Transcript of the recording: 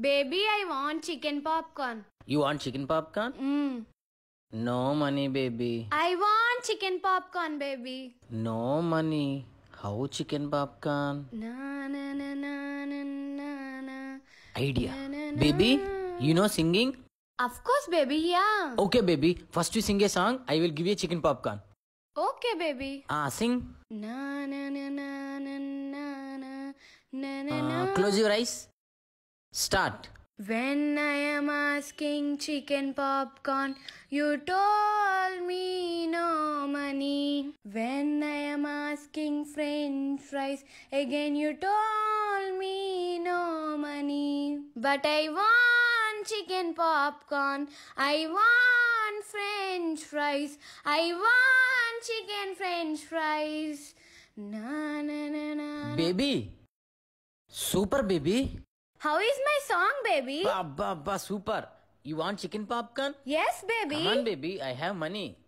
Baby, I want chicken popcorn. You want chicken popcorn? Mm. No money, baby. I want chicken popcorn, baby. No money. How chicken popcorn? Na na na na na na na. Idea. Na, na, na, baby, you know singing? Of course, baby, yeah. Okay, baby. First you sing a song, I will give you chicken popcorn. Okay, baby. Ah, sing. Na na na na na na na na. Uh, close your eyes. Start. When I am asking chicken popcorn, you told me no money. When I am asking french fries, again you told me no money. But I want chicken popcorn, I want french fries, I want chicken french fries. Na na na na. Baby, super baby. How is my song, baby? Ba, ba, ba, super. You want chicken popcorn? Yes, baby. Come on, baby. I have money.